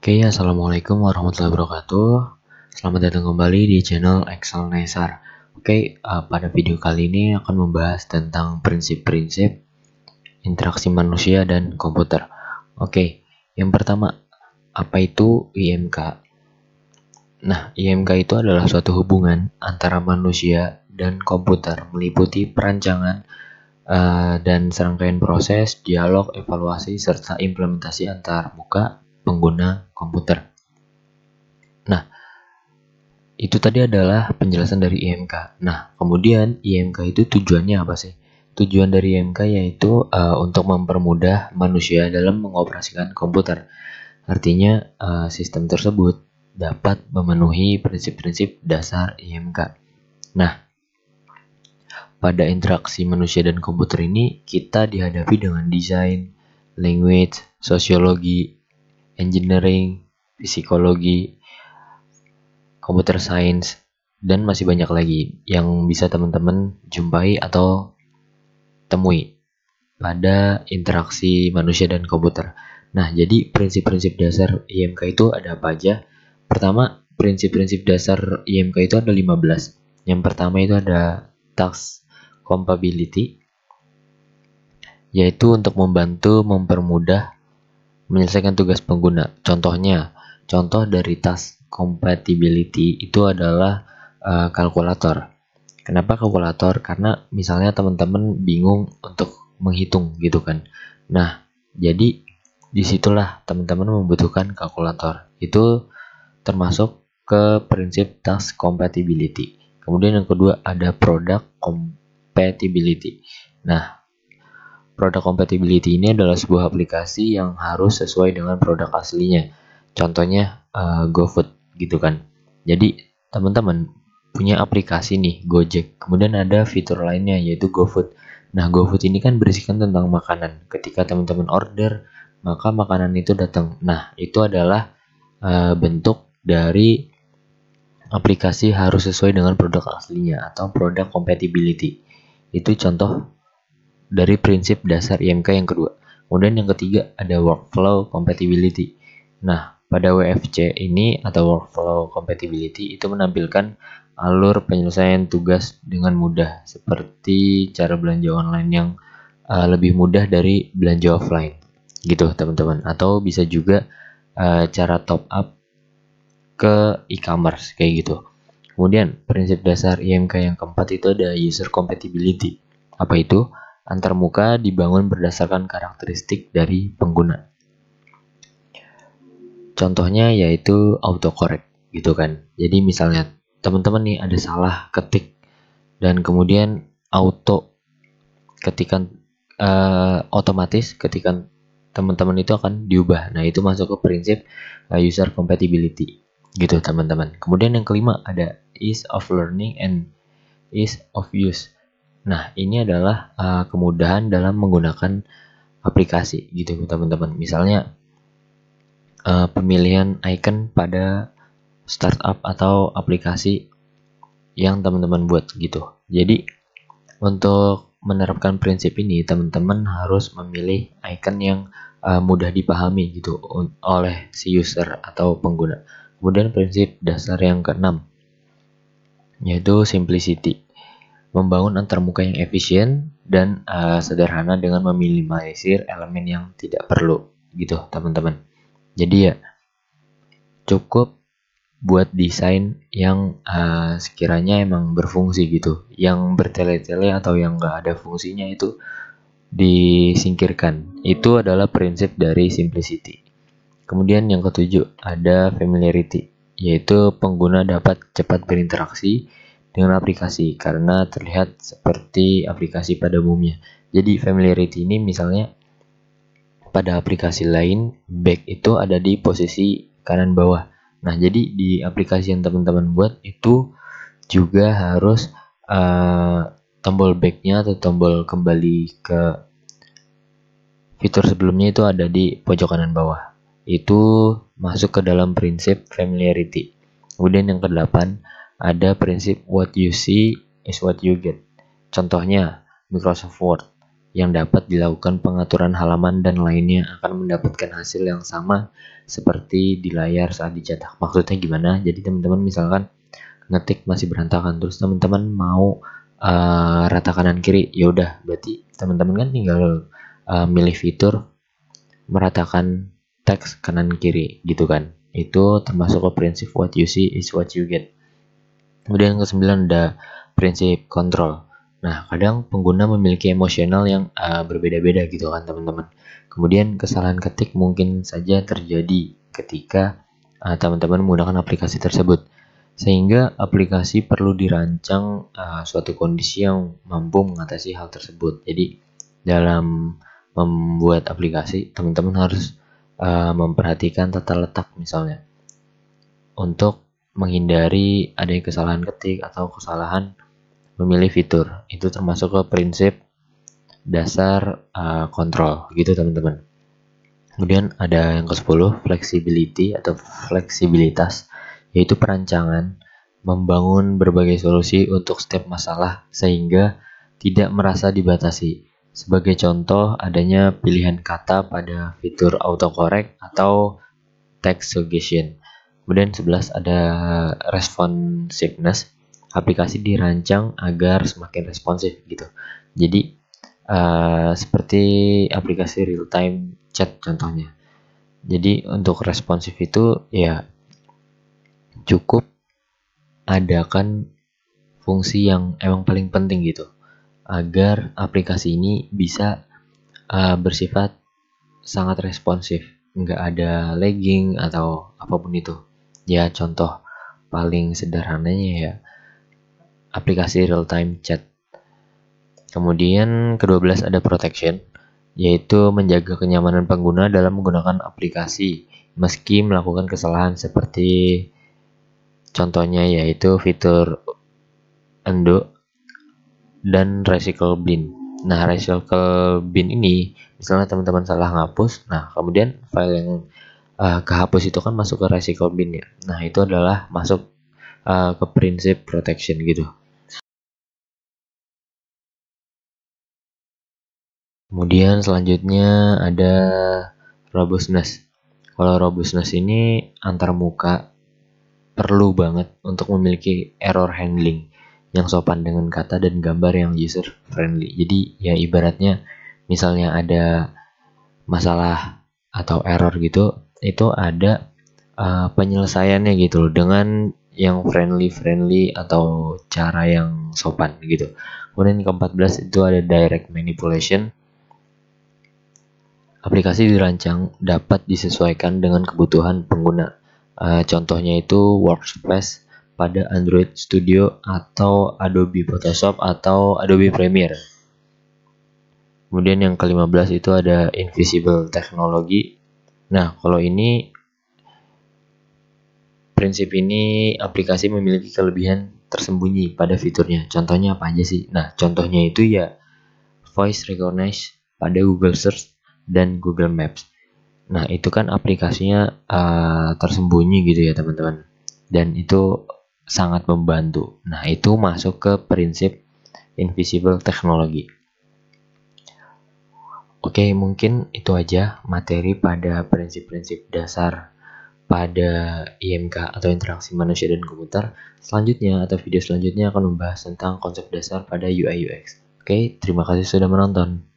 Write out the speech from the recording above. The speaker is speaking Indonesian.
Oke, okay, assalamualaikum warahmatullahi wabarakatuh. Selamat datang kembali di channel Excel Nesar. Oke, okay, uh, eh, pada video kali ini akan membahas tentang prinsip-prinsip interaksi manusia dan komputer. Oke, okay, yang pertama, apa itu IMK? Nah, IMK itu adalah suatu hubungan antara manusia dan komputer, meliputi perancangan uh, dan serangkaian proses, dialog, evaluasi, serta implementasi antar muka pengguna komputer. Nah, itu tadi adalah penjelasan dari IMK. Nah, kemudian IMK itu tujuannya apa sih? Tujuan dari IMK yaitu uh, untuk mempermudah manusia dalam mengoperasikan komputer. Artinya, uh, sistem tersebut dapat memenuhi prinsip-prinsip dasar IMK. Nah, pada interaksi manusia dan komputer ini, kita dihadapi dengan desain, language, sosiologi, engineering, psikologi, computer science, dan masih banyak lagi yang bisa teman-teman jumpai atau temui pada interaksi manusia dan komputer. Nah, jadi prinsip-prinsip dasar IMK itu ada apa aja? Pertama, prinsip-prinsip dasar IMK itu ada 15. Yang pertama itu ada tax compatibility, yaitu untuk membantu mempermudah menyelesaikan tugas pengguna. Contohnya, contoh dari task compatibility itu adalah uh, kalkulator. Kenapa kalkulator? Karena misalnya teman-teman bingung untuk menghitung gitu kan. Nah, jadi disitulah teman-teman membutuhkan kalkulator. Itu termasuk ke prinsip task compatibility. Kemudian yang kedua ada product compatibility. Nah, Product compatibility ini adalah sebuah aplikasi yang harus sesuai dengan produk aslinya. Contohnya uh, GoFood gitu kan. Jadi teman-teman punya aplikasi nih Gojek. Kemudian ada fitur lainnya yaitu GoFood. Nah, GoFood ini kan berisikan tentang makanan. Ketika teman-teman order, maka makanan itu datang. Nah, itu adalah uh, bentuk dari aplikasi harus sesuai dengan produk aslinya atau produk compatibility. Itu contoh dari prinsip dasar IMK yang kedua. Kemudian yang ketiga ada workflow compatibility. Nah, pada WFC ini atau workflow compatibility itu menampilkan alur penyelesaian tugas dengan mudah seperti cara belanja online yang uh, lebih mudah dari belanja offline. Gitu, teman-teman. Atau bisa juga uh, cara top up ke e-commerce kayak gitu. Kemudian prinsip dasar IMK yang keempat itu ada user compatibility. Apa itu? antarmuka dibangun berdasarkan karakteristik dari pengguna. Contohnya yaitu autocorrect gitu kan. Jadi misalnya teman-teman nih ada salah ketik dan kemudian auto ketikan uh, otomatis ketikan teman-teman itu akan diubah. Nah, itu masuk ke prinsip uh, user compatibility gitu teman-teman. Kemudian yang kelima ada ease of learning and ease of use. Nah, ini adalah uh, kemudahan dalam menggunakan aplikasi gitu teman-teman. Misalnya uh, pemilihan icon pada startup atau aplikasi yang teman-teman buat gitu. Jadi untuk menerapkan prinsip ini teman-teman harus memilih icon yang uh, mudah dipahami gitu oleh si user atau pengguna. Kemudian prinsip dasar yang keenam yaitu simplicity membangun antarmuka yang efisien dan uh, sederhana dengan meminimalisir elemen yang tidak perlu gitu teman-teman jadi ya cukup buat desain yang uh, sekiranya emang berfungsi gitu yang bertele-tele atau yang enggak ada fungsinya itu disingkirkan itu adalah prinsip dari simplicity kemudian yang ketujuh ada familiarity yaitu pengguna dapat cepat berinteraksi dengan aplikasi karena terlihat seperti aplikasi pada umumnya. Jadi familiarity ini misalnya pada aplikasi lain back itu ada di posisi kanan bawah. Nah, jadi di aplikasi yang teman-teman buat itu juga harus uh, tombol backnya atau tombol kembali ke fitur sebelumnya itu ada di pojok kanan bawah. Itu masuk ke dalam prinsip familiarity. Kemudian yang kedelapan, ada prinsip what you see is what you get. Contohnya, Microsoft Word yang dapat dilakukan pengaturan halaman dan lainnya akan mendapatkan hasil yang sama seperti di layar saat dicetak. Maksudnya gimana? Jadi teman-teman misalkan ngetik masih berantakan terus teman-teman mau uh, rata kanan kiri, ya udah berarti teman-teman kan tinggal uh, milih fitur meratakan teks kanan kiri gitu kan. Itu termasuk ke prinsip what you see is what you get. Kemudian yang kesembilan ada prinsip kontrol. Nah, kadang pengguna memiliki emosional yang uh, berbeda-beda gitu kan teman-teman. Kemudian kesalahan ketik mungkin saja terjadi ketika uh, teman-teman menggunakan aplikasi tersebut. Sehingga aplikasi perlu dirancang uh, suatu kondisi yang mampu mengatasi hal tersebut. Jadi dalam membuat aplikasi, teman-teman harus uh, memperhatikan tata letak misalnya. Untuk menghindari ada kesalahan ketik atau kesalahan memilih fitur. Itu termasuk ke prinsip dasar uh, kontrol gitu teman-teman. Kemudian ada yang ke-10 flexibility atau fleksibilitas yaitu perancangan membangun berbagai solusi untuk setiap masalah sehingga tidak merasa dibatasi. Sebagai contoh, adanya pilihan kata pada fitur autocorrect atau text suggestion. Kemudian 11 ada responsiveness. Aplikasi dirancang agar semakin responsif gitu. Jadi uh, seperti aplikasi real time chat contohnya. Jadi untuk responsif itu ya cukup adakan fungsi yang emang paling penting gitu agar aplikasi ini bisa uh, bersifat sangat responsif, nggak ada lagging atau apapun itu ya contoh paling sederhananya ya aplikasi real time chat kemudian ke-12 ada protection yaitu menjaga kenyamanan pengguna dalam menggunakan aplikasi meski melakukan kesalahan seperti contohnya yaitu fitur undo dan recycle bin. Nah, recycle bin ini misalnya teman-teman salah ngapus, nah kemudian file yang uh, kehapus itu kan masuk ke resiko bin ya. Nah, itu adalah masuk uh, ke prinsip protection gitu. Kemudian selanjutnya ada robustness. Kalau robustness ini antarmuka perlu banget untuk memiliki error handling yang sopan dengan kata dan gambar yang user friendly. Jadi ya ibaratnya misalnya ada masalah atau error gitu, itu ada uh, penyelesaiannya gitu loh dengan yang friendly-friendly atau cara yang sopan gitu. Kemudian ke-14 itu ada direct manipulation. Aplikasi dirancang dapat disesuaikan dengan kebutuhan pengguna. Uh, contohnya itu Workspace pada Android Studio atau Adobe Photoshop atau Adobe Premiere. Kemudian yang ke-15 itu ada invisible technology Nah, kalau ini prinsip ini aplikasi memiliki kelebihan tersembunyi pada fiturnya. Contohnya apa aja sih? Nah, contohnya itu ya voice recognize pada Google Search dan Google Maps. Nah, itu kan aplikasinya uh, tersembunyi gitu ya, teman-teman. Dan itu sangat membantu. Nah, itu masuk ke prinsip invisible technology. Oke, mungkin itu aja materi pada prinsip-prinsip dasar pada IMK atau interaksi manusia dan komputer. Selanjutnya atau video selanjutnya akan membahas tentang konsep dasar pada UI UX. Oke, terima kasih sudah menonton.